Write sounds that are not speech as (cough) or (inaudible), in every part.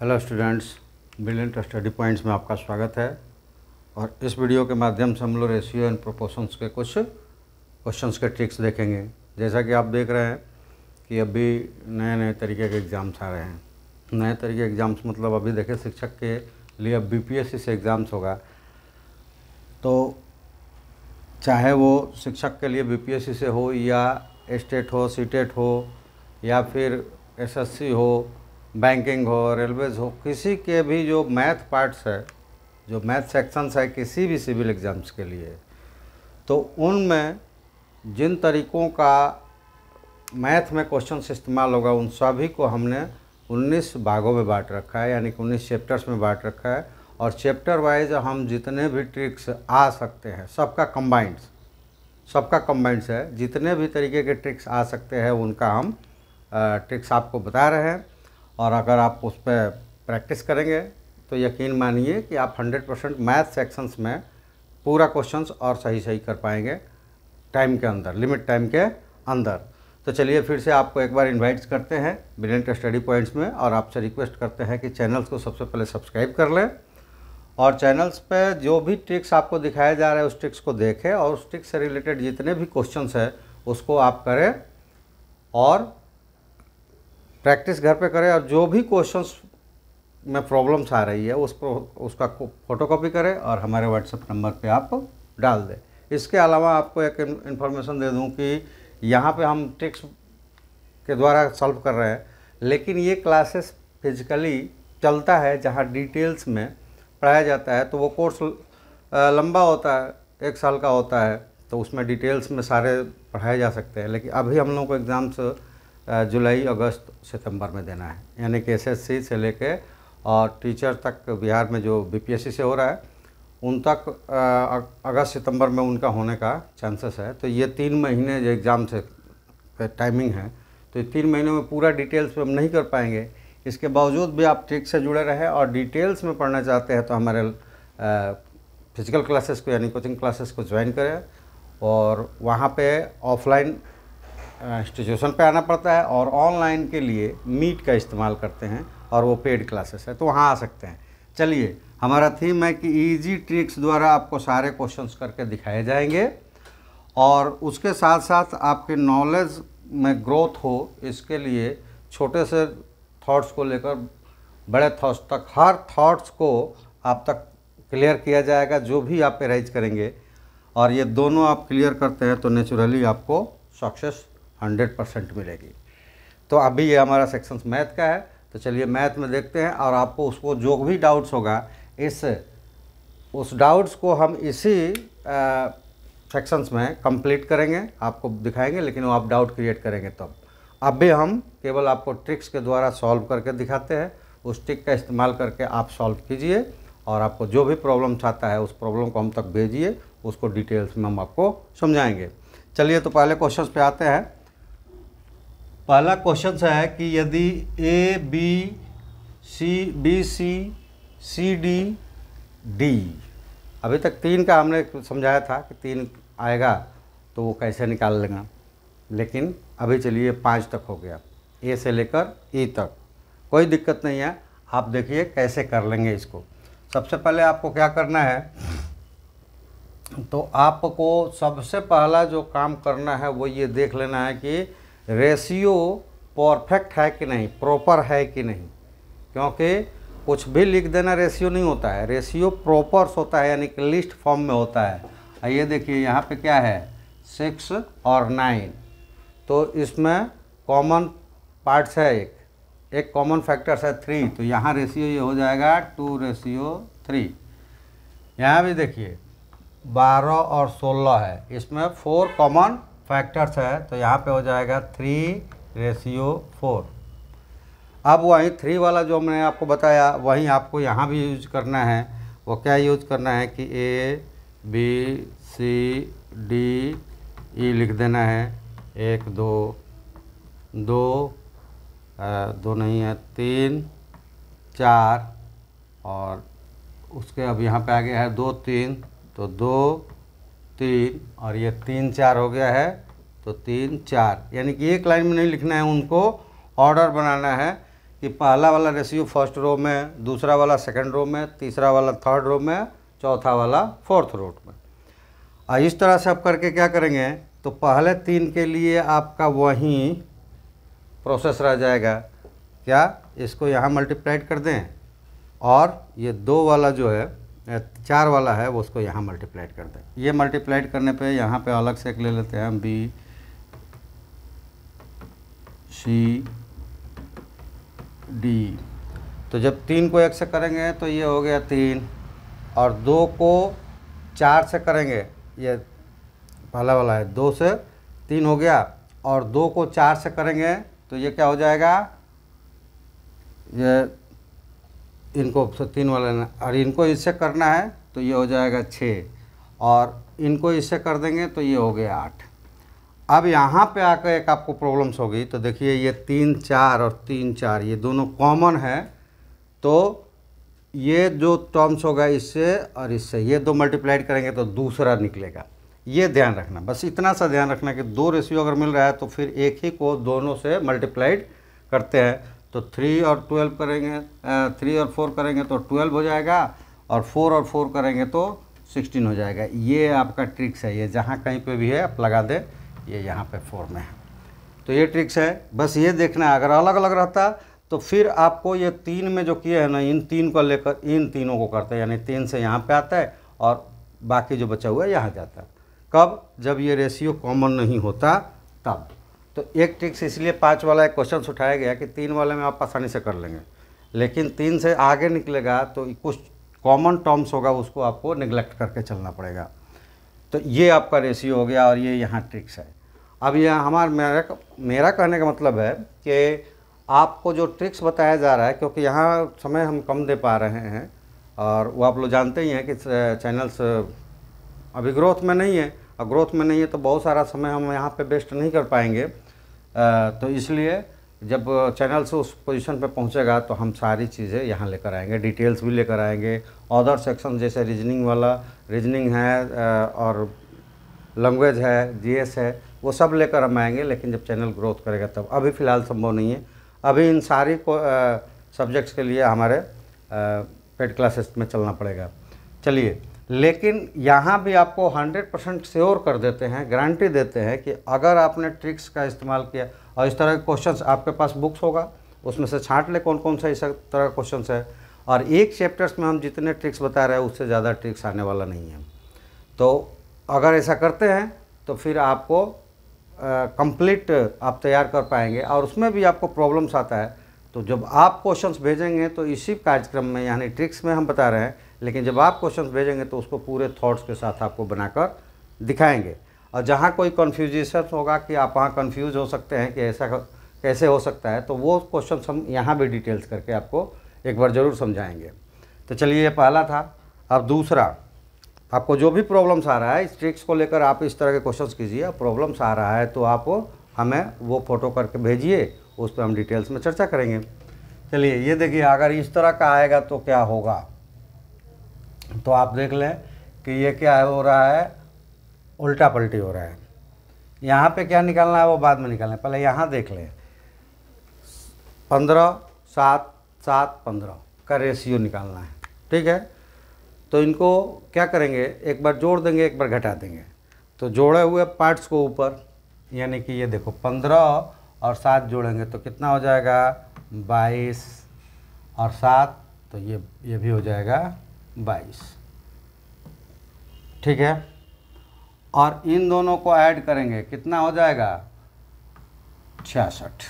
hello students brilliant study points में आपका स्वागत है और इस वीडियो के माध्यम से हम लोग रेशियो एंड प्रोपोर्शंस के कुछ क्वेश्चंस के ट्रिक्स देखेंगे जैसा कि आप देख रहे हैं कि अभी नए नए तरीके के एग्ज़ाम्स आ रहे हैं नए तरीके के एग्ज़ाम्स मतलब अभी देखें शिक्षक के लिए अब बी से एग्ज़ाम्स होगा तो चाहे वो शिक्षक के लिए बी से हो या स्टेट हो सीटेट e हो या फिर एस हो बैंकिंग हो रेलवेज हो किसी के भी जो मैथ पार्ट्स है जो मैथ सेक्शंस है किसी भी सिविल एग्ज़ाम्स के लिए तो उनमें जिन तरीकों का मैथ में क्वेश्चन इस्तेमाल होगा उन सभी को हमने 19 भागों में बांट रखा है यानी कि 19 चैप्टर्स में बांट रखा है और चैप्टर वाइज हम जितने भी ट्रिक्स आ सकते हैं सबका कम्बाइंड सबका कम्बाइंड है जितने भी तरीके के ट्रिक्स आ सकते हैं उनका हम ट्रिक्स आपको बता रहे हैं और अगर आप उस पर प्रैक्टिस करेंगे तो यकीन मानिए कि आप 100 परसेंट मैथ सेक्शंस में पूरा क्वेश्चंस और सही सही कर पाएंगे टाइम के अंदर लिमिट टाइम के अंदर तो चलिए फिर से आपको एक बार इनवाइट्स करते हैं ब्रिलियंट स्टडी पॉइंट्स में और आपसे रिक्वेस्ट करते हैं कि चैनल्स को सबसे पहले सब्सक्राइब कर लें और चैनल्स पे जो भी ट्रिक्स आपको दिखाया जा रहा है उस ट्रिक्स को देखें और उस ट्रिक्स से रिलेटेड जितने भी क्वेश्चंस हैं उसको आप करें और प्रैक्टिस घर पे करें और जो भी क्वेश्चंस में प्रॉब्लम्स आ रही है उस पर उसका फोटो कॉपी करें और हमारे व्हाट्सएप नंबर पे आप डाल दें इसके अलावा आपको एक इन्फॉर्मेशन दे दूं कि यहाँ पे हम टेक्स्ट के द्वारा सॉल्व कर रहे हैं लेकिन ये क्लासेस फिजिकली चलता है जहाँ डिटेल्स में पढ़ाया जाता है तो वो कोर्स लंबा होता है एक साल का होता है तो उसमें डिटेल्स में सारे पढ़ाए जा सकते हैं लेकिन अभी हम लोगों को एग्ज़ाम्स जुलाई अगस्त सितंबर में देना है यानी कि एसएससी से लेके और टीचर तक बिहार में जो बीपीएससी से हो रहा है उन तक अगस्त सितंबर में उनका होने का चांसेस है तो ये तीन महीने जो एग्ज़ाम से टाइमिंग है तो तीन महीने में पूरा डिटेल्स हम नहीं कर पाएंगे इसके बावजूद भी आप ट्रिक से जुड़े रहें और डिटेल्स में पढ़ना चाहते हैं तो हमारे फिजिकल क्लासेस को यानी कोचिंग क्लासेस को ज्वाइन करें और वहाँ पे ऑफलाइन इंस्टीट्यूशन पे आना पड़ता है और ऑनलाइन के लिए मीट का इस्तेमाल करते हैं और वो पेड क्लासेस है तो वहाँ आ सकते हैं चलिए हमारा थीम है कि इजी ट्रिक्स द्वारा आपको सारे क्वेश्चंस करके दिखाए जाएंगे और उसके साथ साथ आपके नॉलेज में ग्रोथ हो इसके लिए छोटे से थॉट्स को लेकर बड़े थॉट्स तक हर थॉट्स को आप तक क्लियर किया जाएगा जो भी आप पेराइज करेंगे और ये दोनों आप क्लियर करते हैं तो नेचुरली आपको सक्सेस हंड्रेड परसेंट मिलेगी तो अभी ये हमारा सेक्शन मैथ का है तो चलिए मैथ में देखते हैं और आपको उसको जो भी डाउट्स होगा इस उस डाउट्स को हम इसी सेक्शंस में कंप्लीट करेंगे आपको दिखाएंगे लेकिन वो आप डाउट क्रिएट करेंगे तब अब भी हम केवल आपको ट्रिक्स के द्वारा सॉल्व करके दिखाते हैं उस ट्रिक का इस्तेमाल करके आप सॉल्व कीजिए और आपको जो भी प्रॉब्लम चाहता है उस प्रॉब्लम को हम तक भेजिए उसको डिटेल्स में हम आपको समझाएंगे चलिए तो पहले क्वेश्चंस पे आते हैं पहला क्वेश्चन है कि यदि A B C B C C D D अभी तक तीन का हमने समझाया था कि तीन आएगा तो वो कैसे निकाल लेंगे लेकिन अभी चलिए पाँच तक हो गया ए से लेकर ई e तक कोई दिक्कत नहीं है आप देखिए कैसे कर लेंगे इसको सबसे पहले आपको क्या करना है तो आपको सबसे पहला जो काम करना है वो ये देख लेना है कि रेशियो परफेक्ट है कि नहीं प्रॉपर है कि नहीं क्योंकि कुछ भी लिख देना रेशियो नहीं होता है रेशियो प्रॉपर्स होता है यानी कि लिस्ट फॉर्म में होता है ये देखिए यहाँ पे क्या है सिक्स और नाइन तो इसमें कॉमन पार्ट्स है एक एक कॉमन फैक्टर्स है थ्री तो यहाँ रेशियो ये हो जाएगा टू रेशियो थ्री यहाँ भी देखिए बारह और सोलह है इसमें फोर कॉमन फैक्टर्स है तो यहाँ पे हो जाएगा थ्री रेशियो फोर अब वही थ्री वाला जो मैंने आपको बताया वही आपको यहाँ भी यूज करना है वो क्या यूज करना है कि ए बी सी डी ई लिख देना है एक दो दो आ, दो नहीं है तीन चार और उसके अब यहाँ पे आगे है दो तीन तो दो तीन और ये तीन चार हो गया है तो तीन चार यानी कि एक लाइन में नहीं लिखना है उनको ऑर्डर बनाना है कि पहला वाला रेशियो फर्स्ट रो में दूसरा वाला सेकंड रो में तीसरा वाला थर्ड रो में चौथा वाला फोर्थ रो में और इस तरह से आप करके क्या करेंगे तो पहले तीन के लिए आपका वही प्रोसेस रह जाएगा क्या इसको यहाँ मल्टीप्लाइड कर दें और ये दो वाला जो है चार वाला है वो उसको यहाँ मल्टीप्लाइड कर दें ये मल्टीप्लाइड करने पे यहाँ पे अलग से एक ले लेते हैं हम बी सी डी तो जब तीन को एक से करेंगे तो ये हो गया तीन और दो को चार से करेंगे ये पहला वाला है दो से तीन हो गया और दो को चार से करेंगे तो ये क्या हो जाएगा ये इनको तो तीन वाला लेना और इनको इससे करना है तो ये हो जाएगा छः और इनको इससे कर देंगे तो ये हो गया आठ अब यहाँ पे आकर एक आपको प्रॉब्लम्स होगी तो देखिए ये तीन चार और तीन चार ये दोनों कॉमन है तो ये जो टर्म्स होगा इससे और इससे ये दो मल्टीप्लाइड करेंगे तो दूसरा निकलेगा ये ध्यान रखना बस इतना सा ध्यान रखना कि दो रेशियो अगर मिल रहा है तो फिर एक ही को दोनों से मल्टीप्लाइड करते हैं तो थ्री और ट्वेल्व करेंगे थ्री और फोर करेंगे तो ट्वेल्व हो जाएगा और फोर और फोर करेंगे तो सिक्सटीन हो जाएगा ये आपका ट्रिक्स है ये जहाँ कहीं पे भी है आप लगा दें ये यहाँ पे फोर में है तो ये ट्रिक्स है बस ये देखना है अगर अलग अलग रहता तो फिर आपको ये तीन में जो किया है ना इन तीन को लेकर इन तीनों को करते हैं यानी तीन से यहाँ पर आता है और बाकी जो बचा हुआ है यहाँ जाता है कब जब ये रेशियो कॉमन नहीं होता तब तो एक ट्रिक्स इसलिए पाँच वाला एक क्वेश्चन उठाया गया कि तीन वाले में आप आसानी से कर लेंगे लेकिन तीन से आगे निकलेगा तो कुछ कॉमन टर्म्स होगा उसको आपको निगलेक्ट करके चलना पड़ेगा तो ये आपका रेशियो हो गया और ये यहाँ ट्रिक्स है अब यह हमारा मेरा मेरा कहने का मतलब है कि आपको जो ट्रिक्स बताया जा रहा है क्योंकि यहाँ समय हम कम दे पा रहे हैं और वो आप लोग जानते ही हैं कि चैनल्स अभी ग्रोथ में नहीं है और ग्रोथ में नहीं है तो बहुत सारा समय हम यहाँ पे वेस्ट नहीं कर पाएंगे तो इसलिए जब चैनल से उस पोजीशन पे पहुंचेगा तो हम सारी चीज़ें यहाँ लेकर आएंगे डिटेल्स भी लेकर आएंगे अदर सेक्शन जैसे रीजनिंग वाला रीजनिंग है और लैंग्वेज है जीएस है वो सब लेकर हम आएंगे लेकिन जब चैनल ग्रोथ करेगा तब अभी फ़िलहाल संभव नहीं है अभी इन सारी को सब्जेक्ट्स के लिए हमारे पेड क्लासेस में चलना पड़ेगा चलिए लेकिन यहाँ भी आपको 100 परसेंट श्योर कर देते हैं गारंटी देते हैं कि अगर आपने ट्रिक्स का इस्तेमाल किया और इस तरह के क्वेश्चंस आपके पास बुक्स होगा उसमें से छांट ले कौन कौन सा इस तरह का क्वेश्चन है और एक चैप्टर्स में हम जितने ट्रिक्स बता रहे हैं उससे ज़्यादा ट्रिक्स आने वाला नहीं है तो अगर ऐसा करते हैं तो फिर आपको कंप्लीट आप तैयार कर पाएंगे और उसमें भी आपको प्रॉब्लम्स आता है तो जब आप क्वेश्चंस भेजेंगे तो इसी कार्यक्रम में यानी ट्रिक्स में हम बता रहे हैं लेकिन जब आप क्वेश्चन भेजेंगे तो उसको पूरे थाट्स के साथ आपको बनाकर दिखाएंगे और जहाँ कोई कन्फ्यूजेशन होगा कि आप वहाँ कन्फ्यूज हो सकते हैं कि ऐसा कैसे हो सकता है तो वो क्वेश्चन हम यहाँ भी डिटेल्स करके आपको एक बार ज़रूर समझाएँगे तो चलिए ये पहला था अब दूसरा आपको जो भी प्रॉब्लम्स आ रहा है इस ट्रिक्स को लेकर आप इस तरह के क्वेश्चंस कीजिए प्रॉब्लम्स आ रहा है तो आप हमें वो फ़ोटो करके भेजिए उस पर हम डिटेल्स में चर्चा करेंगे चलिए ये देखिए अगर इस तरह का आएगा तो क्या होगा तो आप देख लें कि ये क्या हो रहा है उल्टा पलटी हो रहा है यहाँ पे क्या निकालना है वो बाद में निकालना है पहले यहाँ देख लें पंद्रह सात सात पंद्रह का रेशियो निकालना है ठीक है तो इनको क्या करेंगे एक बार जोड़ देंगे एक बार घटा देंगे तो जोड़े हुए पार्ट्स को ऊपर यानी कि ये देखो पंद्रह और सात जोड़ेंगे तो कितना हो जाएगा बाईस और सात तो ये ये भी हो जाएगा बाईस ठीक है और इन दोनों को ऐड करेंगे कितना हो जाएगा छियासठ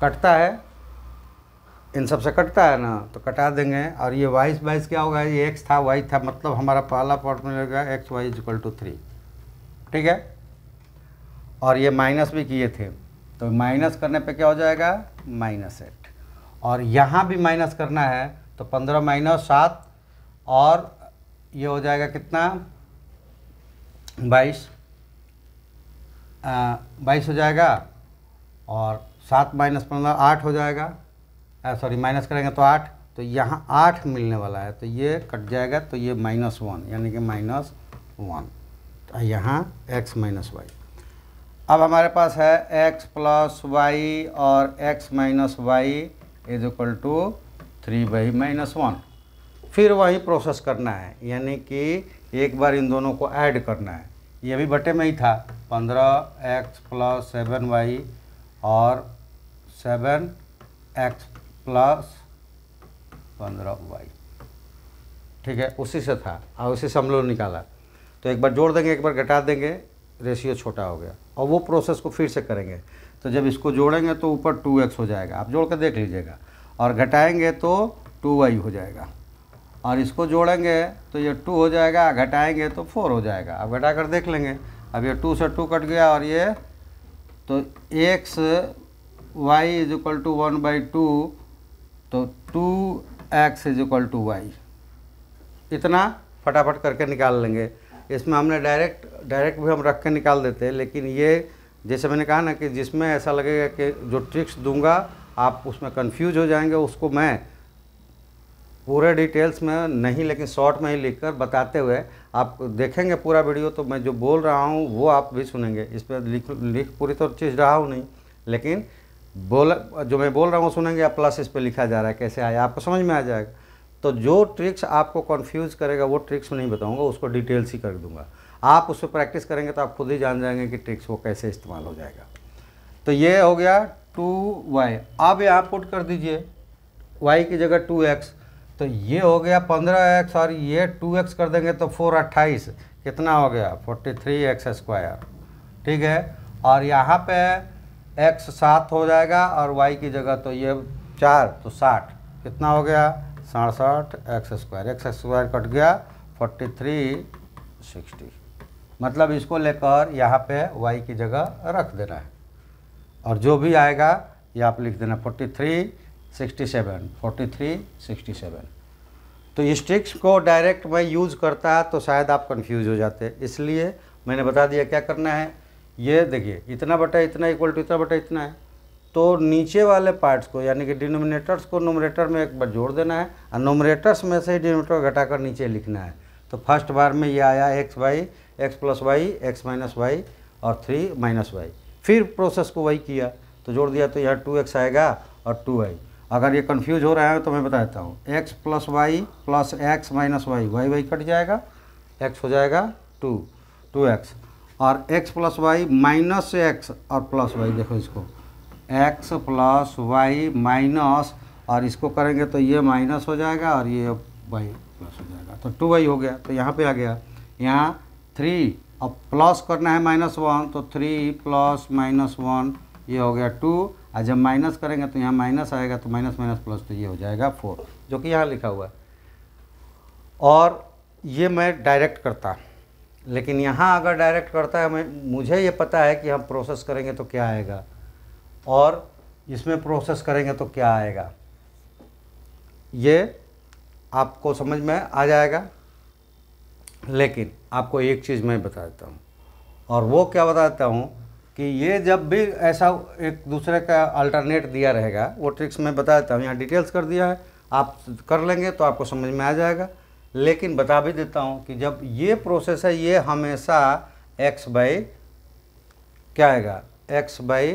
कटता है इन सब से कटता है ना तो कटा देंगे और ये वाइस बाईस क्या होगा ये एक्स था वाई था मतलब हमारा पहला पॉट में लगेगा X Y is two three ठीक है और ये माइनस भी किए थे तो माइनस करने पे क्या हो जाएगा माइनस एट और यहाँ भी माइनस करना है तो पंद्रह माइनस सात और ये हो जाएगा कितना बाईस बाईस हो जाएगा और सात माइनस पंद्रह आठ हो जाएगा सॉरी माइनस करेंगे तो आठ तो यहाँ आठ मिलने वाला है तो ये कट जाएगा तो ये माइनस वन यानी कि माइनस वन तो यहाँ एक्स माइनस वाई अब हमारे पास है एक्स प्लस वाई और X minus Y is equal to three by minus one फिर वही प्रोसेस करना है यानी कि एक बार इन दोनों को ऐड करना है ये भी बटे में ही था पंद्रह एक्स प्लस सेवन वाई और सेवन एक्स प्लस पंद्रह वाई ठीक है उसी से था और उसी से हम लोग निकाला तो एक बार जोड़ देंगे एक बार घटा देंगे रेशियो छोटा हो गया और वो प्रोसेस को फिर से करेंगे तो जब इसको जोड़ेंगे तो ऊपर टू एक्स हो जाएगा आप जोड़ कर देख लीजिएगा और घटाएंगे तो टू वाई हो जाएगा और इसको जोड़ेंगे तो ये टू हो जाएगा घटाएंगे तो फोर हो जाएगा अब घटा कर देख लेंगे अब ये टू से टू कट गया और ये तो X Y is equal to one by two तो two X is equal to Y इतना फटाफट करके निकाल लेंगे इसमें हमने डायरेक्ट डायरेक्ट भी हम रख के निकाल देते हैं लेकिन ये जैसे मैंने कहा ना कि जिसमें ऐसा लगेगा कि जो ट्रिक्स दूंगा आप उसमें कंफ्यूज हो जाएंगे उसको मैं पूरे डिटेल्स में नहीं लेकिन शॉर्ट में ही लिखकर बताते हुए आप देखेंगे पूरा वीडियो तो मैं जो बोल रहा हूँ वो आप भी सुनेंगे इस पर लिख लिख पूरी तो चीज़ रहा हूँ नहीं लेकिन बोल जो मैं बोल रहा हूँ सुनेंगे आप प्लस इस पर लिखा जा रहा है कैसे आया आपको समझ में आ जाएगा तो जो ट्रिक्स आपको कन्फ्यूज करेगा वो ट्रिक्स नहीं बताऊँगा उसको डिटेल्स ही कर दूँगा आप उस पर प्रैक्टिस करेंगे तो आप खुद ही जान जाएंगे कि ट्रिक्स वो कैसे इस्तेमाल हो जाएगा तो ये हो गया टू वाई अब यहाँ पुट कर दीजिए वाई की जगह टू एक्स तो ये हो गया पंद्रह एक्स और ये टू एक्स कर देंगे तो फोर अट्ठाईस कितना हो गया फोर्टी थ्री एक्स स्क्वायर ठीक है और यहाँ पे एक्स सात हो जाएगा और वाई की जगह तो ये चार तो साठ कितना हो गया सड़सठ X square X square cut गया फोर्टी थ्री सिक्सटी मतलब इसको लेकर यहाँ पे वाई की जगह रख देना है और जो भी आएगा ये आप लिख देना फोर्टी थ्री 67 43 67 तो स्टिक्स को डायरेक्ट मैं यूज़ करता तो शायद आप कन्फ्यूज हो जाते इसलिए मैंने बता दिया क्या करना है ये देखिए इतना बटा इतना इक्वल टू इतना बटा इतना है तो नीचे वाले पार्ट्स को यानी कि डिनोमिनेटर्स को नोमरेटर में एक बार जोड़ देना है और नोमरेटर्स में से ही डिनोमिनेटर घटाकर नीचे लिखना है तो फर्स्ट बार में ये आया X Y X plus Y X minus Y और थ्री माइनस वाई फिर प्रोसेस को वही किया तो जोड़ दिया तो यहाँ टू एक्स आएगा और टू वाई अगर ये कन्फ्यूज हो रहा है तो मैं बता देता हूँ X plus Y plus X minus Y Y Y cut जाएगा एक्स हो जाएगा टू टू एक्स और X plus Y minus X और प्लस वाई देखो इसको एक्स प्लस वाई माइनस और इसको करेंगे तो ये माइनस हो जाएगा और ये वाई प्लस हो जाएगा तो टू वाई हो गया तो यहाँ पे आ गया यहाँ थ्री अब प्लस करना है माइनस वन तो थ्री प्लस माइनस वन ये हो गया टू और जब माइनस करेंगे तो यहाँ माइनस आएगा तो माइनस माइनस प्लस तो ये हो जाएगा फोर जो कि यहाँ लिखा हुआ है और ये मैं डायरेक्ट करता लेकिन यहाँ अगर डायरेक्ट करता है मैं मुझे ये पता है कि हम प्रोसेस करेंगे तो क्या आएगा और इसमें प्रोसेस करेंगे तो क्या आएगा ये आपको समझ में आ जाएगा लेकिन आपको एक चीज़ मैं बता देता हूँ और वो क्या बता देता हूँ कि ये जब भी ऐसा एक दूसरे का अल्टरनेट दिया रहेगा वो ट्रिक्स मैं बता देता हूँ यहाँ डिटेल्स कर दिया है आप कर लेंगे तो आपको समझ में आ जाएगा लेकिन बता भी देता हूँ कि जब ये प्रोसेस है ये हमेशा एक्स बाई क्या आएगा एक्स बाई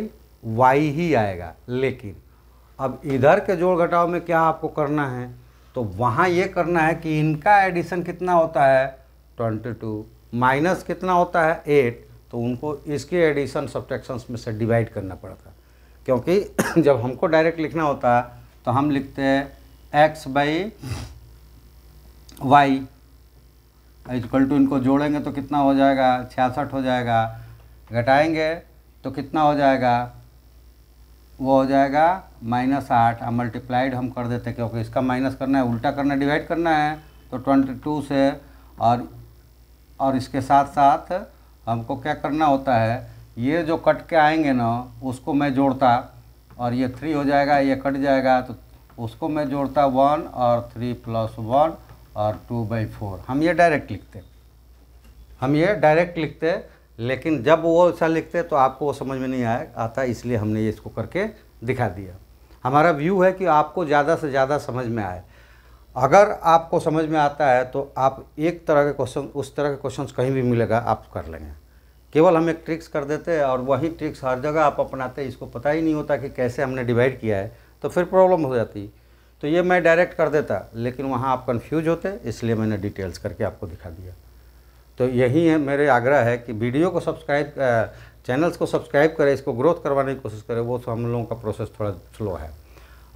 वाई ही आएगा लेकिन अब इधर के जोड़ घटाव में क्या आपको करना है तो वहाँ ये करना है कि इनका एडिशन कितना होता है 22 माइनस कितना होता है एट तो उनको इसके एडिशन सब्ट्रैक्शंस में से डिवाइड करना पड़ता क्योंकि (clears throat) जब हमको डायरेक्ट लिखना होता तो हम लिखते हैं X by Y is equal to इनको जोड़ेंगे तो कितना हो जाएगा छियासठ हो जाएगा घटाएंगे तो कितना हो जाएगा वो हो जाएगा माइनस आठ और मल्टीप्लाइड हम कर देते क्योंकि इसका माइनस करना है उल्टा करना है डिवाइड करना है तो ट्वेंटी टू से और और इसके साथ साथ हमको क्या करना होता है ये जो कट के आएंगे ना उसको मैं जोड़ता और ये थ्री हो जाएगा ये कट जाएगा तो उसको मैं जोड़ता वन और थ्री प्लस वन और टू बाई फोर हम ये डायरेक्ट लिखते हम ये डायरेक्ट लिखते लेकिन जब वो ऐसा लिखते तो आपको वो समझ में नहीं आया आता इसलिए हमने ये इसको करके दिखा दिया हमारा व्यू है कि आपको ज़्यादा से ज़्यादा समझ में आए अगर आपको समझ में आता है तो आप एक तरह के क्वेश्चन उस तरह के क्वेश्चन कहीं भी मिलेगा आप कर लेंगे केवल हम एक ट्रिक्स कर देते हैं और वही ट्रिक्स हर जगह आप अपनाते हैं इसको पता ही नहीं होता कि कैसे हमने डिवाइड किया है तो फिर प्रॉब्लम हो जाती तो ये मैं डायरेक्ट कर देता लेकिन वहाँ आप कन्फ्यूज होते इसलिए मैंने डिटेल्स करके आपको दिखा दिया तो यही है मेरे आग्रह है कि वीडियो को सब्सक्राइब चैनल्स को सब्सक्राइब करें इसको ग्रोथ करवाने की कोशिश करें वो तो हम लोगों का प्रोसेस थोड़ा स्लो है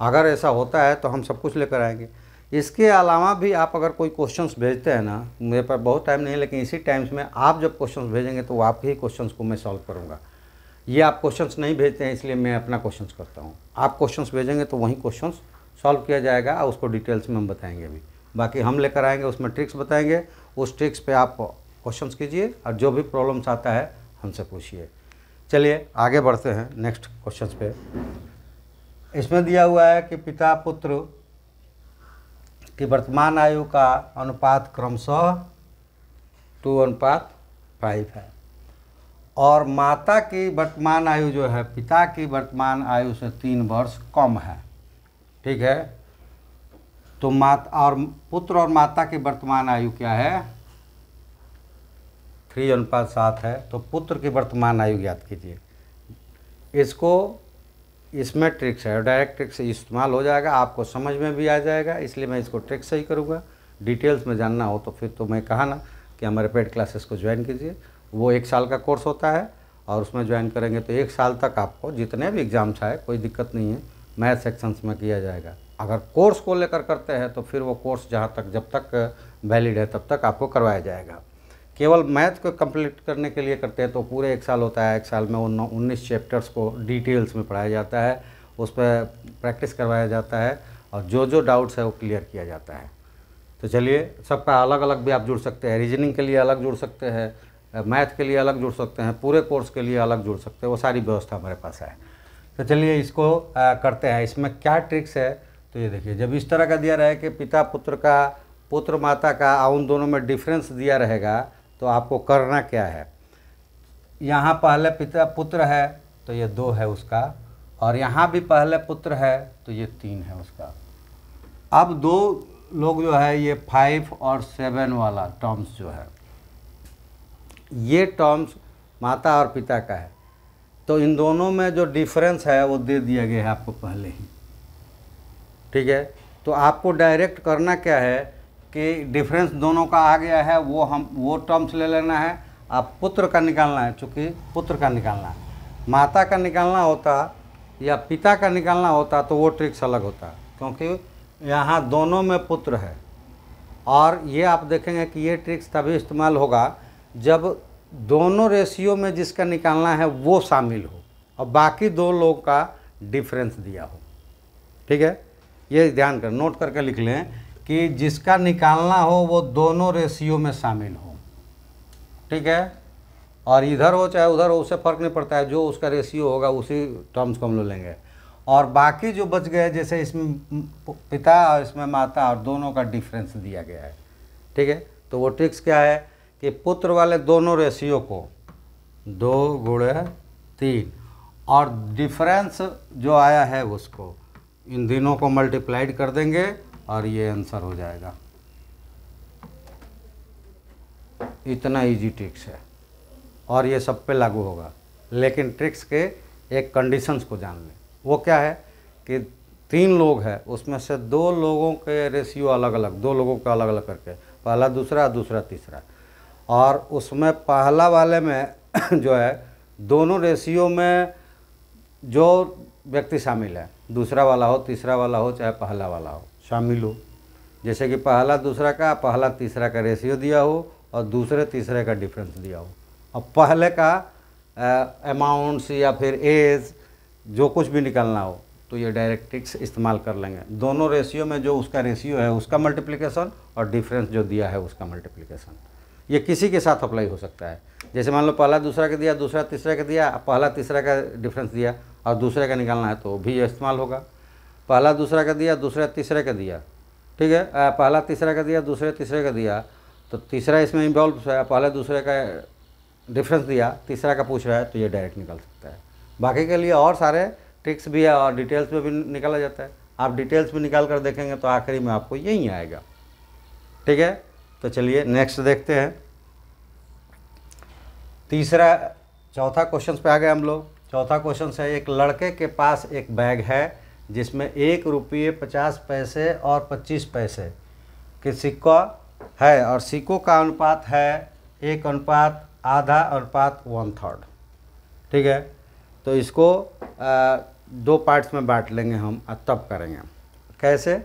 अगर ऐसा होता है तो हम सब कुछ लेकर आएंगे इसके अलावा भी आप अगर कोई क्वेश्चंस भेजते हैं ना मेरे पास बहुत टाइम नहीं है लेकिन इसी टाइम्स में आप जब क्वेश्चंस भेजेंगे तो आपके ही क्वेश्चंस को मैं सॉल्व करूँगा ये आप क्वेश्चंस नहीं भेजते हैं इसलिए मैं अपना क्वेश्चंस करता हूँ आप क्वेश्चंस भेजेंगे तो वहीं क्वेश्चंस सॉल्व किया जाएगा और उसको डिटेल्स में हम बताएंगे अभी बाकी हम लेकर आएंगे उसमें ट्रिक्स बताएंगे उस ट्रिक्स पे आप क्वेश्चंस कीजिए और जो भी प्रॉब्लम्स आता है हमसे पूछिए चलिए आगे बढ़ते हैं नेक्स्ट क्वेश्चंस पे इसमें दिया हुआ है कि पिता पुत्र कि वर्तमान आयु का अनुपात क्रमशः टू अनुपात फाइव है और माता की वर्तमान आयु जो है पिता की वर्तमान आयु से तीन वर्ष कम है ठीक है तो माता और पुत्र और माता की वर्तमान आयु क्या है थ्री अनुपात सात है तो पुत्र की वर्तमान आयु ज्ञात कीजिए इसको इसमें ट्रिक्स है डायरेक्ट ट्रिक्स इस्तेमाल हो जाएगा आपको समझ में भी आ जाएगा इसलिए मैं इसको ट्रिक्स से ही करूँगा डिटेल्स में जानना हो तो फिर तो मैं कहा ना कि हमारे पेड क्लासेस को ज्वाइन कीजिए वो एक साल का कोर्स होता है और उसमें ज्वाइन करेंगे तो एक साल तक आपको जितने भी एग्ज़ाम्स आए कोई दिक्कत नहीं है मैथ सेक्शंस में किया जाएगा अगर कोर्स को लेकर करते हैं तो फिर वो कोर्स जहाँ तक जब तक वैलिड है तब तक आपको करवाया जाएगा केवल मैथ को कंप्लीट करने के लिए करते हैं तो पूरे एक साल होता है एक साल में उन उन्नीस चैप्टर्स को डिटेल्स में पढ़ाया जाता है उस पर प्रैक्टिस करवाया जाता है और जो जो डाउट्स है वो क्लियर किया जाता है तो चलिए सबका अलग अलग भी आप जुड़ सकते हैं रीजनिंग के लिए अलग जुड़ सकते हैं मैथ के लिए अलग जुड़ सकते हैं पूरे कोर्स के लिए अलग जुड़ सकते हैं वो सारी व्यवस्था हमारे पास है तो चलिए इसको आ, करते हैं इसमें क्या ट्रिक्स है तो ये देखिए जब इस तरह का दिया रहे कि पिता पुत्र का पुत्र माता का उन दोनों में डिफरेंस दिया रहेगा तो आपको करना क्या है यहाँ पहले पिता पुत्र है तो ये दो है उसका और यहाँ भी पहले पुत्र है तो ये तीन है उसका अब दो लोग जो है ये फाइव और सेवन वाला टर्म्स जो है ये टर्म्स माता और पिता का है तो इन दोनों में जो डिफरेंस है वो दे दिया गया है आपको पहले ही ठीक है तो आपको डायरेक्ट करना क्या है कि डिफरेंस दोनों का आ गया है वो हम वो टर्म्स ले लेना है अब पुत्र का निकालना है चूँकि पुत्र का निकालना है माता का निकालना होता या पिता का निकालना होता तो वो ट्रिक्स अलग होता क्योंकि यहाँ दोनों में पुत्र है और ये आप देखेंगे कि ये ट्रिक्स तभी इस्तेमाल होगा जब दोनों रेशियो में जिसका निकालना है वो शामिल हो और बाकी दो लोग का डिफरेंस दिया हो ठीक है ये ध्यान कर नोट करके लिख लें कि जिसका निकालना हो वो दोनों रेशियो में शामिल हो ठीक है और इधर हो चाहे उधर हो उससे फ़र्क नहीं पड़ता है जो उसका रेशियो होगा उसी टर्म्स को हम लोग लेंगे और बाकी जो बच गए जैसे इसमें पिता और इसमें माता और दोनों का डिफरेंस दिया गया है ठीक है तो वो ट्रिक्स क्या है कि पुत्र वाले दोनों रेशियो को दो गुड़े तीन और डिफरेंस जो आया है उसको इन दिनों को मल्टीप्लाइड कर देंगे और ये आंसर हो जाएगा इतना इजी ट्रिक्स है और ये सब पे लागू होगा लेकिन ट्रिक्स के एक कंडीशंस को जान लें वो क्या है कि तीन लोग हैं उसमें से दो लोगों के रेशियो अलग अलग दो लोगों का अलग अलग करके पहला दूसरा दूसरा तीसरा और उसमें पहला वाले में (coughs) जो है दोनों रेशियो में जो व्यक्ति शामिल है दूसरा वाला हो तीसरा वाला हो चाहे पहला वाला हो शामिल हो जैसे कि पहला दूसरा का पहला तीसरा का रेशियो दिया हो और दूसरे तीसरे का डिफरेंस दिया हो अब पहले का अमाउंट्स या फिर एज जो कुछ भी निकालना हो तो ये डायरेक्टिक्स इस्तेमाल कर लेंगे दोनों रेशियो में जो उसका रेशियो है उसका मल्टीप्लिकेशन और डिफरेंस जो दिया है उसका मल्टीप्लिकेशन ये किसी के साथ अप्लाई हो सकता है जैसे मान लो पहला दूसरा का दिया दूसरा तीसरा का दिया पहला तीसरा का डिफरेंस दिया और दूसरे का निकालना है तो भी इस्तेमाल होगा पहला दूसरा का दिया दूसरा तीसरे का दिया ठीक है आ, पहला तीसरा का दिया दूसरे तीसरे का दिया तो तीसरा इसमें इन्वॉल्व है पहले दूसरे का डिफरेंस दिया तीसरा का पूछ रहा है तो ये डायरेक्ट निकल सकता है बाकी के लिए और सारे ट्रिक्स भी है और डिटेल्स में भी निकाला जाता है आप डिटेल्स में निकाल कर देखेंगे तो आखिरी में आपको यही आएगा ठीक है तो चलिए नेक्स्ट देखते हैं तीसरा चौथा क्वेश्चन पे आ गए हम लोग चौथा क्वेश्चन है एक लड़के के पास एक बैग है जिसमें एक रुपये पचास पैसे और पच्चीस पैसे के सिक्का है और सिक्कों का अनुपात है एक अनुपात आधा अनुपात वन थर्ड ठीक है तो इसको आ, दो पार्ट्स में बांट लेंगे हम तब करेंगे कैसे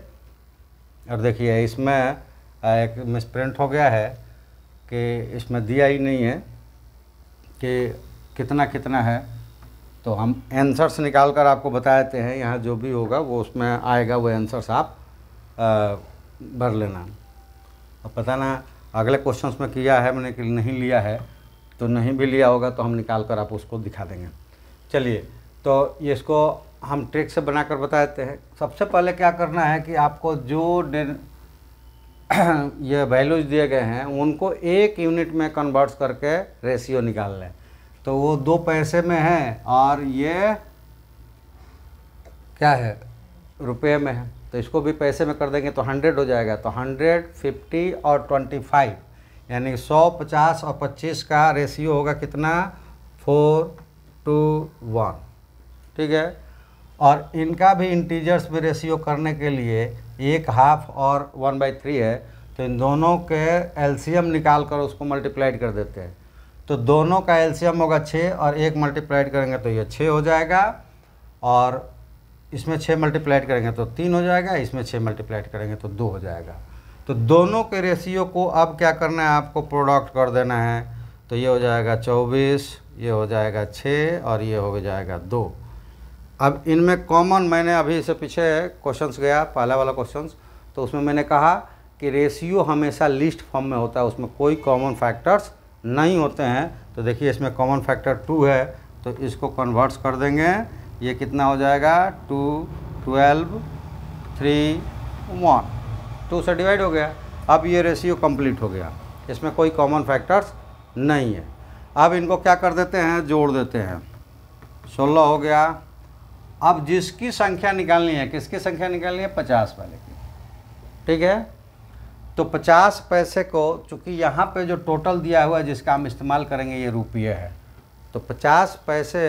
और देखिए इसमें एक मिसप्रिंट हो गया है कि इसमें दिया ही नहीं है कि कितना कितना है तो हम आंसर्स निकाल कर आपको बता देते हैं यहाँ जो भी होगा वो उसमें आएगा वो आंसर्स आप आ, भर लेना अब पता ना अगले क्वेश्चन में किया है मैंने कि नहीं लिया है तो नहीं भी लिया होगा तो हम निकाल कर आप उसको दिखा देंगे चलिए तो ये इसको हम ट्रिक से बना कर बता देते हैं सबसे पहले क्या करना है कि आपको जो (clears throat) ये वैल्यूज दिए गए हैं उनको एक यूनिट में कन्वर्ट करके रेशियो निकाल लें तो वो दो पैसे में है और ये क्या है रुपये में है तो इसको भी पैसे में कर देंगे तो हंड्रेड हो जाएगा तो हंड्रेड फिफ्टी और ट्वेंटी फाइव यानी सौ पचास और पच्चीस का रेशियो होगा कितना फोर टू वन ठीक है और इनका भी इंटीजर्स में रेशियो करने के लिए एक हाफ और वन बाई थ्री है तो इन दोनों के एलसीएम निकाल कर उसको मल्टीप्लाइड कर देते हैं तो दोनों का एल्शियम होगा छः और एक मल्टीप्लाइड करेंगे तो ये छः हो जाएगा और इसमें छः मल्टीप्लाइड करेंगे तो तीन हो जाएगा इसमें छः मल्टीप्लाइड करेंगे तो दो हो जाएगा तो दोनों के रेशियो को अब क्या करना है आपको प्रोडक्ट कर देना है तो ये हो जाएगा चौबीस ये हो जाएगा छः और ये हो जाएगा दो अब इनमें कॉमन मैंने अभी इसे पीछे क्वेश्चंस गया पहला वाला क्वेश्चंस तो उसमें मैंने कहा कि रेशियो हमेशा लिस्ट फॉर्म में होता है उसमें कोई कॉमन फैक्टर्स नहीं होते हैं तो देखिए इसमें कॉमन फैक्टर टू है तो इसको कन्वर्ट्स कर देंगे ये कितना हो जाएगा two twelve three one two से डिवाइड हो गया अब ये रेशियो कंप्लीट हो गया इसमें कोई कॉमन फैक्टर्स नहीं है अब इनको क्या कर देते हैं जोड़ देते हैं सोलह हो गया अब जिसकी संख्या निकालनी है किसकी संख्या निकालनी है पचास वाले की ठीक है तो 50 पैसे को चूँकि यहाँ पे जो टोटल दिया हुआ है जिसका हम इस्तेमाल करेंगे ये रुपये है तो 50 पैसे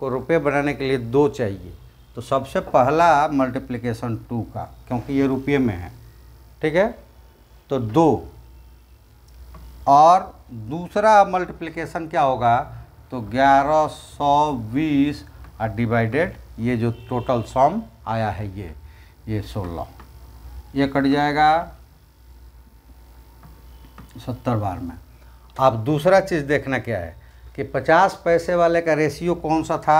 को रुपये बनाने के लिए दो चाहिए तो सबसे पहला मल्टीप्लिकेशन टू का क्योंकि ये रुपये में है ठीक है तो दो और दूसरा मल्टीप्लिकेशन क्या होगा तो ग्यारह सौ बीस और डिवाइडेड ये जो टोटल सॉम आया है ये ये सोलह ये कट जाएगा सत्तर बार में अब दूसरा चीज़ देखना क्या है कि पचास पैसे वाले का रेशियो कौन सा था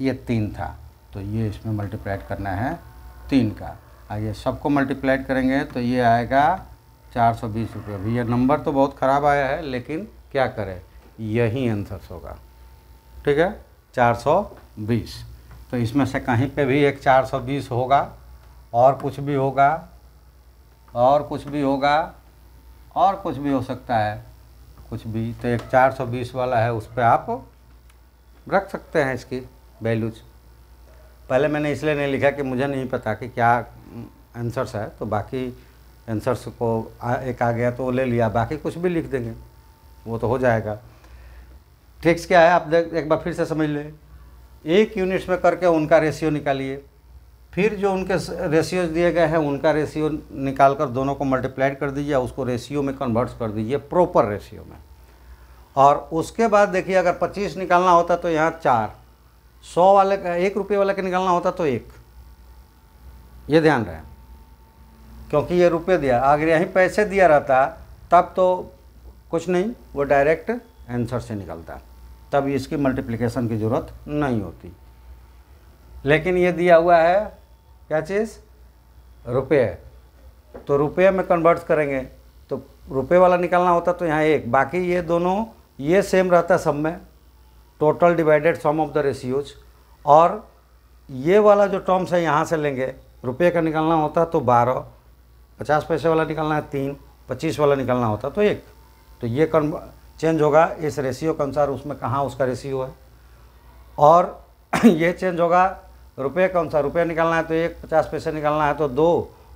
ये तीन था तो ये इसमें मल्टीप्लाइड करना है तीन का और ये सबको मल्टीप्लाइड करेंगे तो ये आएगा चार सौ बीस रुपये अभी यह नंबर तो बहुत ख़राब आया है लेकिन क्या करें यही आंसर होगा ठीक है चार सौ बीस तो इसमें से कहीं पे भी एक चार सौ बीस होगा और कुछ भी होगा और कुछ भी होगा और कुछ भी हो सकता है कुछ भी तो एक 420 वाला है उस पर आप रख सकते हैं इसकी वैल्यूज पहले मैंने इसलिए नहीं लिखा कि मुझे नहीं पता कि क्या आंसर्स है तो बाकी आंसर्स को एक आ गया तो ले लिया बाकी कुछ भी लिख देंगे वो तो हो जाएगा ठीक क्या है आप देख एक बार फिर से समझ लें एक यूनिट्स में करके उनका रेशियो निकालिए फिर जो उनके रेशियोज दिए गए हैं उनका रेशियो निकाल कर दोनों को मल्टीप्लाइड कर दीजिए उसको रेशियो में कन्वर्ट कर दीजिए प्रॉपर रेशियो में और उसके बाद देखिए अगर 25 निकालना होता तो यहाँ चार सौ वाले का एक रुपये वाले का निकालना होता तो एक ये ध्यान रहे क्योंकि ये रुपये दिया अगर यहीं पैसे दिया रहता तब तो कुछ नहीं वो डायरेक्ट आंसर से निकलता तब इसकी मल्टीप्लिकेशन की ज़रूरत नहीं होती लेकिन ये दिया हुआ है क्या चीज़ रुपये तो रुपये में कन्वर्ट करेंगे तो रुपये वाला निकालना होता तो यहाँ एक बाकी ये दोनों ये सेम रहता सब में total divided sum of the ratios और ये वाला जो टर्म्स है यहाँ से लेंगे रुपये का निकालना होता तो बारह पचास पैसे वाला निकालना है तीन पच्चीस वाला निकालना होता तो एक तो ये कन चेंज होगा इस रेशियो के अनुसार उसमें कहाँ उसका रेशियो है और (clears throat) ये चेंज होगा रुपये कौन सा रुपया निकालना है तो एक पचास पैसे निकालना है तो दो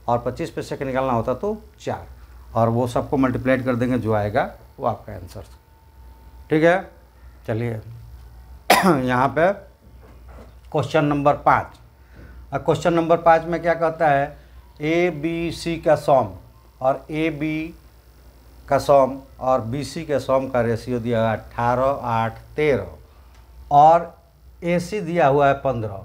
और पच्चीस पैसे का निकालना होता तो चार और वो सबको मल्टीप्लाइड कर देंगे जो आएगा वो आपका आंसर ठीक है चलिए (coughs) यहाँ पे क्वेश्चन नंबर पाँच और क्वेश्चन नंबर पाँच में क्या कहता है ए बी सी का सॉम और ए बी का सॉम और बी सी का सॉम का रेशियो दिया हुआ है अठारह आठ तेरह और ए सी दिया हुआ है पंद्रह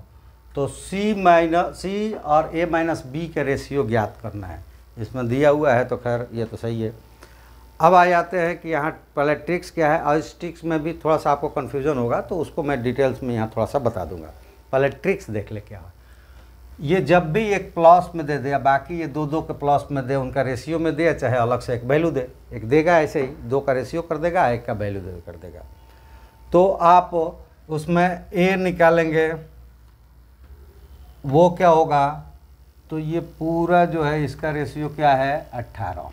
तो सी माइनस सी और ए माइनस बी का रेशियो ज्ञात करना है इसमें दिया हुआ है तो खैर ये तो सही है अब आ जाते हैं कि यहाँ पहले ट्रिक्स क्या है और इस ट्रिक्स में भी थोड़ा सा आपको कन्फ्यूजन होगा तो उसको मैं डिटेल्स में यहाँ थोड़ा सा बता दूंगा पहले ट्रिक्स देख ले क्या है ये जब भी एक प्लस में दे दे या बाकी ये दो दो के प्लस में दे उनका रेशियो में दे चाहे अलग से एक वैल्यू दे एक देगा ऐसे ही दो का रेशियो कर देगा एक का वैल्यू दे कर देगा तो आप उसमें ए निकालेंगे वो क्या होगा तो ये पूरा जो है इसका रेशियो क्या है अट्ठारह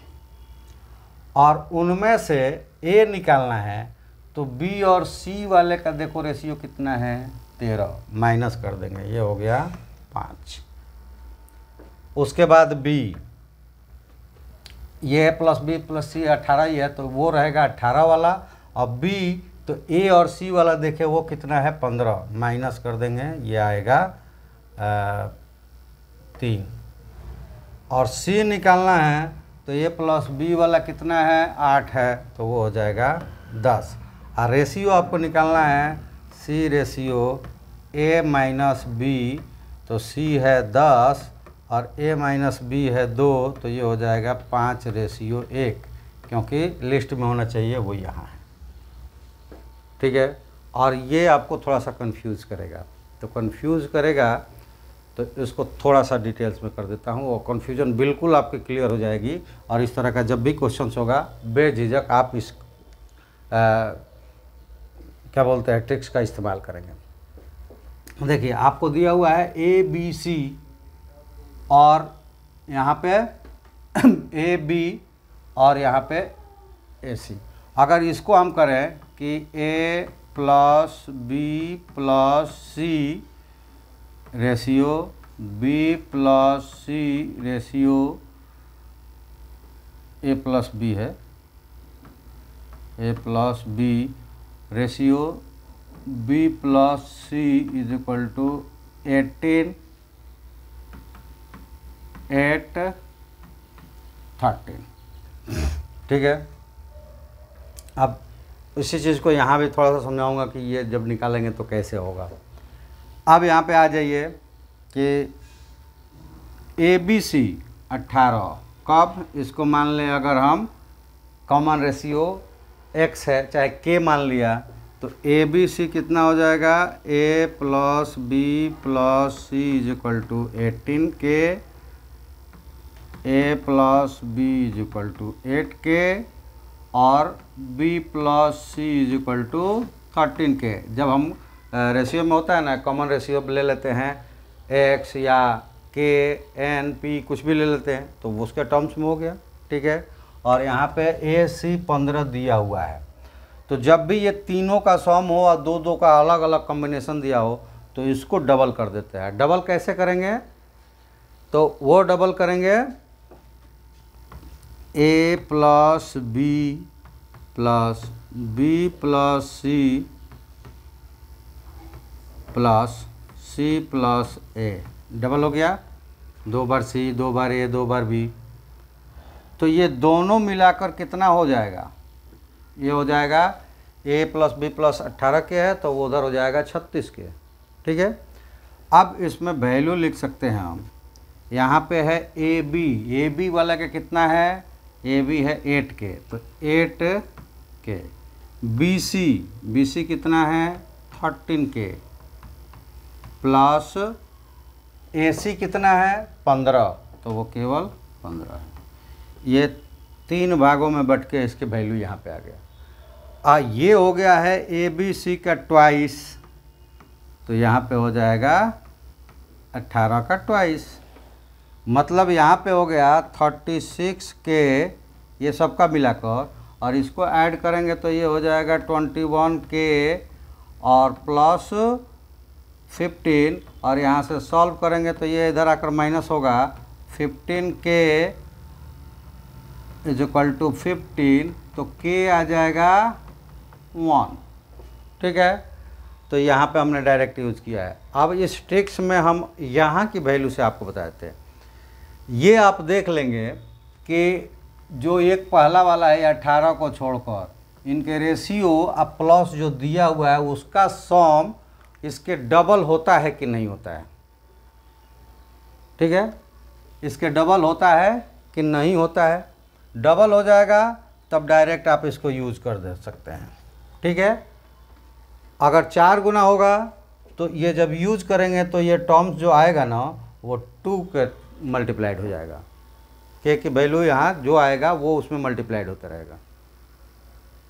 और उनमें से ए निकालना है तो बी और सी वाले का देखो रेशियो कितना है तेरह माइनस कर देंगे ये हो गया पाँच उसके बाद बी ये है प्लस बी प्लस सी अट्ठारह ही है तो वो रहेगा अट्ठारह वाला और बी तो ए और सी वाला देखे वो कितना है पंद्रह माइनस कर देंगे ये आएगा तीन और सी निकालना है तो ए प्लस बी वाला कितना है आठ है तो वो हो जाएगा दस और रेशियो आपको निकालना है C ratio A minus B तो सी है दस और ए माइनस बी है दो तो ये हो जाएगा पाँच रेशियो एक क्योंकि लिस्ट में होना चाहिए वो यहाँ है ठीक है और ये आपको थोड़ा सा कंफ्यूज करेगा तो कंफ्यूज करेगा तो इसको थोड़ा सा डिटेल्स में कर देता हूँ और कन्फ्यूजन बिल्कुल आपकी क्लियर हो जाएगी और इस तरह का जब भी क्वेश्चन होगा बेझिझक आप इस आ, क्या बोलते हैं ट्रिक्स का इस्तेमाल करेंगे देखिए आपको दिया हुआ है ए बी सी और यहाँ पे ए (clears throat) बी और यहाँ पे ए सी अगर इसको हम करें कि A plus B plus C ratio B plus C ratio A plus B है A plus B ratio B plus C is equal to eighteen eight thirteen ठीक है अब इसी चीज़ को यहाँ भी थोड़ा सा समझाऊंगा कि ये जब निकालेंगे तो कैसे होगा अब यहाँ पे आ जाइए कि ए बी सी अट्ठारह कब इसको मान लें अगर हम कॉमन रेशियो एक्स है चाहे के मान लिया तो ए बी सी कितना हो जाएगा A plus B plus C is equal to eighteen K A plus B is equal to eight K और B plus C is equal to thirteen K जब हम रेशियो में होता है ना कॉमन रेशियो ले लेते हैं एक्स या के एन पी कुछ भी ले लेते हैं तो उसके टर्म्स में हो गया ठीक है और यहाँ पे ए सी पंद्रह दिया हुआ है तो जब भी ये तीनों का सम हो और दो दो का अलग अलग कॉम्बिनेशन दिया हो तो इसको डबल कर देते हैं डबल कैसे करेंगे तो वो डबल करेंगे A plus B plus B plus C plus C plus A double हो गया दो बार सी दो बार ए दो बार बी तो ये दोनों मिलाकर कितना हो जाएगा ये हो जाएगा ए प्लस बी प्लस अट्ठारह के है तो वो उधर हो जाएगा छत्तीस के ठीक है अब इसमें वैल्यू लिख सकते हैं हम यहाँ पे है ए बी ए बी वाला का कितना है ए बी है एट के तो एट के बी सी बी सी कितना है थर्टीन के प्लस एसी कितना है पंद्रह तो वो केवल पंद्रह है ये तीन भागों में बट के इसके वैल्यू यहाँ पे आ गया आ ये हो गया है ए बी सी का ट्वाइस तो यहाँ पे हो जाएगा अट्ठारह का ट्वाइस मतलब यहाँ पे हो गया थर्टी सिक्स के ये सबका मिलाकर और इसको ऐड करेंगे तो ये हो जाएगा ट्वेंटी वन के और प्लस फिफ्टीन और यहाँ से सॉल्व करेंगे तो ये इधर आकर माइनस होगा फिफ्टीन के इज इक्वल टू फिफ्टीन तो के आ जाएगा वन ठीक है तो यहाँ पे हमने डायरेक्ट यूज़ किया है अब इस ट्रिक्स में हम यहाँ की वैल्यू से आपको देते हैं ये आप देख लेंगे कि जो एक पहला वाला है अट्ठारह को छोड़कर इनके रेशियो अब प्लस जो दिया हुआ है उसका सॉम इसके डबल होता है कि नहीं होता है ठीक है इसके डबल होता है कि नहीं होता है डबल हो जाएगा तब डायरेक्ट आप इसको यूज़ कर दे सकते हैं ठीक है अगर चार गुना होगा तो ये जब यूज करेंगे तो ये टर्म्स जो आएगा ना वो टू के मल्टीप्लाइड हो जाएगा के की वैल्यू यहाँ जो आएगा वो उसमें मल्टीप्लाइड होता रहेगा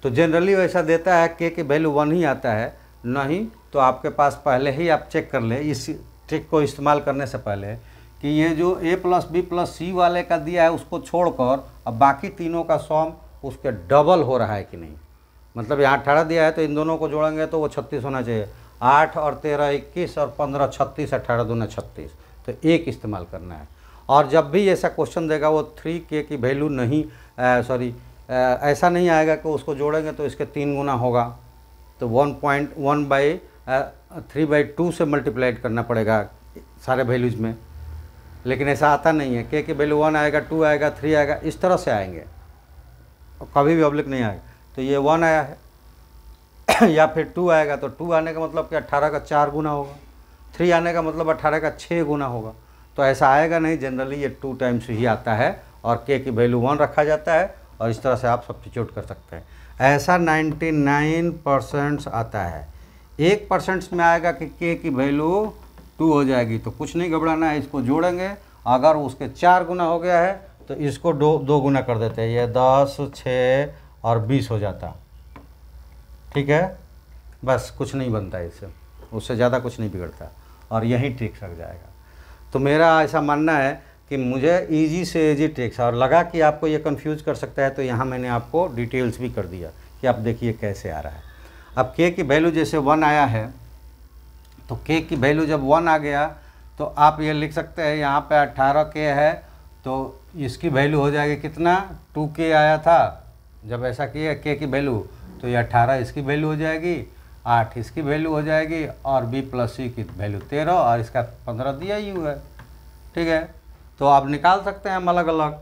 तो जनरली वैसा देता है के की वैल्यू वन ही आता है ना ही तो आपके पास पहले ही आप चेक कर ले इस ट्रिक को इस्तेमाल करने से पहले कि ये जो A plus B plus C वाले का दिया है उसको छोड़कर अब बाकी तीनों का सॉम उसके डबल हो रहा है कि नहीं मतलब यहाँ अठारह दिया है तो इन दोनों को जोड़ेंगे तो वो छत्तीस होना चाहिए आठ और तेरह इक्कीस और पंद्रह छत्तीस अठारह दोनों छत्तीस तो एक इस्तेमाल करना है और जब भी ऐसा क्वेश्चन देगा वो थ्री के की वैल्यू नहीं सॉरी ऐसा नहीं आएगा कि उसको जोड़ेंगे तो इसके तीन गुना होगा तो one point one by three by two से मल्टीप्लाइड करना पड़ेगा सारे वैल्यूज़ में लेकिन ऐसा आता नहीं है के के वैल्यू वन आएगा टू आएगा थ्री आएगा इस तरह से आएंगे और कभी भी पब्लिक नहीं आएगा तो ये वन आया है (coughs) या फिर टू आएगा तो टू आने का मतलब कि अट्ठारह का चार गुना होगा थ्री आने का मतलब अट्ठारह का छः गुना होगा तो ऐसा आएगा नहीं जनरली ये टू टाइम्स ही आता है और के की वैल्यू वन रखा जाता है और इस तरह से आप सब्सिट्यूट कर सकते हैं ऐसा नाइन परसेंट्स आता है एक परसेंट्स में आएगा कि के की वैल्यू टू हो जाएगी तो कुछ नहीं घबराना है इसको जोड़ेंगे अगर उसके चार गुना हो गया है तो इसको दो दो गुना कर देते हैं ये दस छः और बीस हो जाता ठीक है बस कुछ नहीं बनता इससे उससे ज़्यादा कुछ नहीं बिगड़ता और यही ट्रिक सक जाएगा तो मेरा ऐसा मानना है कि मुझे इजी से इजी ट्रिक्स और लगा कि आपको ये कंफ्यूज कर सकता है तो यहाँ मैंने आपको डिटेल्स भी कर दिया कि आप देखिए कैसे आ रहा है अब के की वैल्यू जैसे वन आया है तो के की वैल्यू जब वन आ गया तो आप ये लिख सकते हैं यहाँ पे अट्ठारह के है तो इसकी वैल्यू हो जाएगी कितना टू के आया था जब ऐसा किया के की वैल्यू तो ये अट्ठारह इसकी वैल्यू हो जाएगी आठ इसकी वैल्यू हो जाएगी और बी प्लस सी की वैल्यू तेरह और इसका पंद्रह दिया ही हुआ है ठीक है तो आप निकाल सकते हैं हम अलग अलग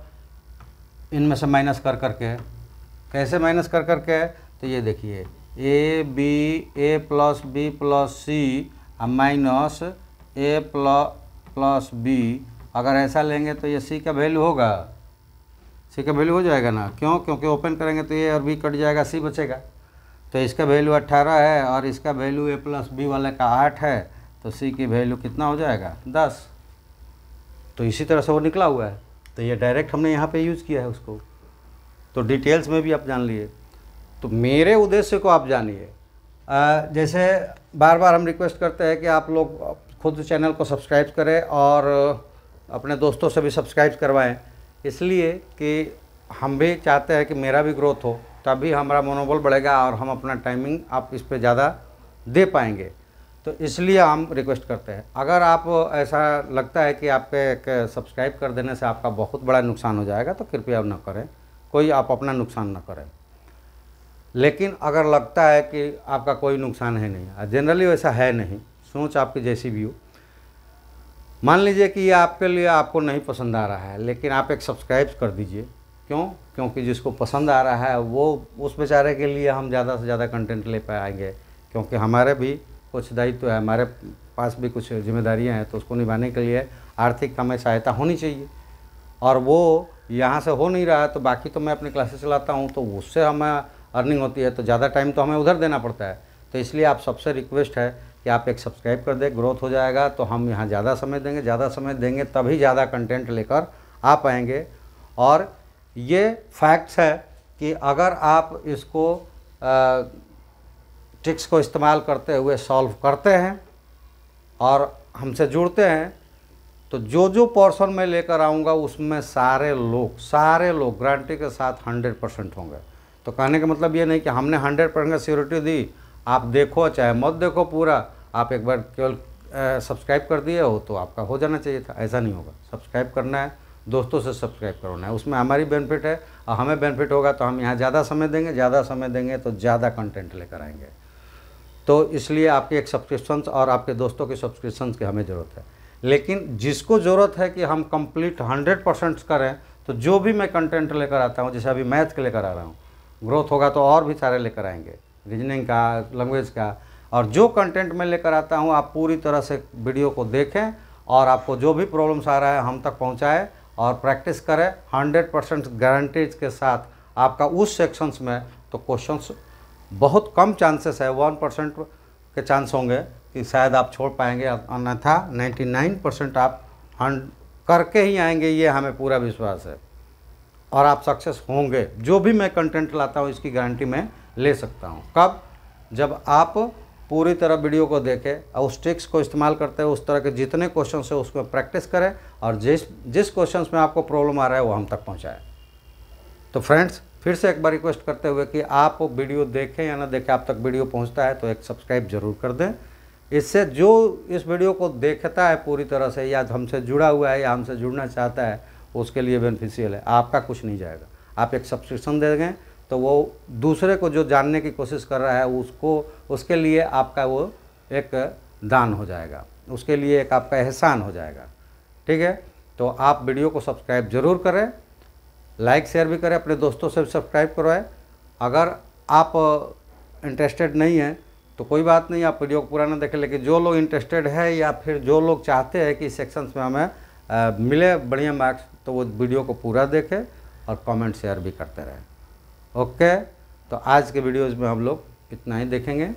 इनमें से माइनस कर करके कैसे माइनस कर करके तो ये देखिए A B A plus B plus C minus A plus plus B अगर ऐसा लेंगे तो ये सी का वैल्यू होगा सी का वैल्यू हो जाएगा ना क्यों क्योंकि ओपन करेंगे तो ए और बी कट जाएगा सी बचेगा तो इसका वैल्यू अट्ठारह है और इसका वैल्यू ए प्लस बी वाले का आठ है तो सी की वैल्यू कितना हो जाएगा दस तो इसी तरह से वो निकला हुआ है तो ये डायरेक्ट हमने यहाँ पे यूज़ किया है उसको तो डिटेल्स में भी आप जान लिए तो मेरे उद्देश्य को आप जानिए जैसे बार बार हम रिक्वेस्ट करते हैं कि आप लोग खुद चैनल को सब्सक्राइब करें और अपने दोस्तों से भी सब्सक्राइब करवाएं इसलिए कि हम भी चाहते हैं कि मेरा भी ग्रोथ हो तभी हमारा मनोबल बढ़ेगा और हम अपना टाइमिंग आप इस पर ज़्यादा दे पाएंगे तो इसलिए हम रिक्वेस्ट करते हैं अगर आप ऐसा लगता है कि आपके सब्सक्राइब कर देने से आपका बहुत बड़ा नुकसान हो जाएगा तो कृपया ना करें कोई आप अपना नुकसान ना करें लेकिन अगर लगता है कि आपका कोई नुकसान है नहीं जनरली वैसा है नहीं सोच आपकी जैसी भी हो मान लीजिए कि ये आपके लिए आपको नहीं पसंद आ रहा है लेकिन आप एक सब्सक्राइब कर दीजिए क्यों क्योंकि जिसको पसंद आ रहा है वो उस बेचारे के लिए हम ज़्यादा से ज़्यादा कंटेंट ले पाएंगे क्योंकि हमारे भी कुछ दायित्व तो है हमारे पास भी कुछ जिम्मेदारियां हैं तो उसको निभाने के लिए आर्थिक हमें सहायता होनी चाहिए और वो यहाँ से हो नहीं रहा है तो बाकी तो मैं अपनी क्लासेस चलाता हूँ तो उससे हमें अर्निंग होती है तो ज़्यादा टाइम तो हमें उधर देना पड़ता है तो इसलिए आप सबसे रिक्वेस्ट है कि आप एक सब्सक्राइब कर दें ग्रोथ हो जाएगा तो हम यहाँ ज़्यादा समय देंगे ज़्यादा समय देंगे तभी ज़्यादा कंटेंट लेकर आ पाएंगे और ये फैक्ट्स है कि अगर आप इसको ट्रिक्स को इस्तेमाल करते हुए सॉल्व करते हैं और हमसे जुड़ते हैं तो जो जो पोर्सन मैं लेकर आऊँगा उसमें सारे लोग सारे लोग गारंटी के साथ हंड्रेड परसेंट होंगे तो कहने का मतलब ये नहीं कि हमने हंड्रेड परसेंट सिक्योरिटी दी आप देखो चाहे मत देखो पूरा आप एक बार केवल सब्सक्राइब कर दिए हो तो आपका हो जाना चाहिए था ऐसा नहीं होगा सब्सक्राइब करना है दोस्तों से सब्सक्राइब करवाना है उसमें हमारी बेनिफिट है और हमें बेनिफिट होगा तो हम यहाँ ज़्यादा समय देंगे ज़्यादा समय देंगे तो ज़्यादा कंटेंट लेकर आएंगे तो इसलिए आपके एक सब्सक्रिप्शंस और आपके दोस्तों के सब्सक्रिप्शंस की हमें ज़रूरत है लेकिन जिसको ज़रूरत है कि हम कंप्लीट हंड्रेड परसेंट करें तो जो भी मैं कंटेंट लेकर आता हूँ जैसे अभी मैथ के लेकर आ रहा हूँ ग्रोथ होगा तो और भी सारे लेकर आएंगे रीजनिंग का लैंग्वेज का और जो कंटेंट मैं लेकर आता हूँ आप पूरी तरह से वीडियो को देखें और आपको जो भी प्रॉब्लम्स आ रहा है हम तक पहुँचाएँ और प्रैक्टिस करें हंड्रेड परसेंट गारंटीज के साथ आपका उस सेक्शंस में तो क्वेश्चंस बहुत कम चांसेस है वन परसेंट के चांस होंगे कि शायद आप छोड़ पाएंगे अन्यथा नाइन्टी नाइन परसेंट आप हंड करके ही आएंगे ये हमें पूरा विश्वास है और आप सक्सेस होंगे जो भी मैं कंटेंट लाता हूँ इसकी गारंटी मैं ले सकता हूँ कब जब आप पूरी तरह वीडियो को देखें और उस ट्रिक्स को इस्तेमाल करते हैं उस तरह के जितने क्वेश्चन है उसमें प्रैक्टिस करें और जिस जिस क्वेश्चन में आपको प्रॉब्लम आ रहा है वो हम तक पहुँचाएँ तो फ्रेंड्स फिर से एक बार रिक्वेस्ट करते हुए कि आप वीडियो देखें या ना देखें आप तक वीडियो पहुंचता है तो एक सब्सक्राइब जरूर कर दें इससे जो इस वीडियो को देखता है पूरी तरह से या हमसे जुड़ा हुआ है या हमसे जुड़ना चाहता है उसके लिए बेनिफिशियल है आपका कुछ नहीं जाएगा आप एक सब्सक्रिप्शन दे दें तो वो दूसरे को जो जानने की कोशिश कर रहा है उसको उसके लिए आपका वो एक दान हो जाएगा उसके लिए एक आपका एहसान हो जाएगा ठीक है तो आप वीडियो को सब्सक्राइब जरूर करें लाइक शेयर भी करें अपने दोस्तों से भी सब्सक्राइब करवाएं अगर आप इंटरेस्टेड नहीं हैं तो कोई बात नहीं आप वीडियो को पूरा ना देखें लेकिन जो लोग इंटरेस्टेड है या फिर जो लोग चाहते हैं कि सेक्शंस में हमें आ, मिले बढ़िया मार्क्स तो वो वीडियो को पूरा देखें और कमेंट शेयर भी करते रहें ओके तो आज के वीडियोज़ में हम लोग इतना ही देखेंगे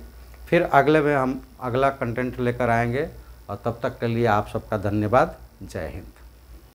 फिर अगले में हम अगला कंटेंट लेकर आएंगे और तब तक के लिए आप सबका धन्यवाद जय हिंद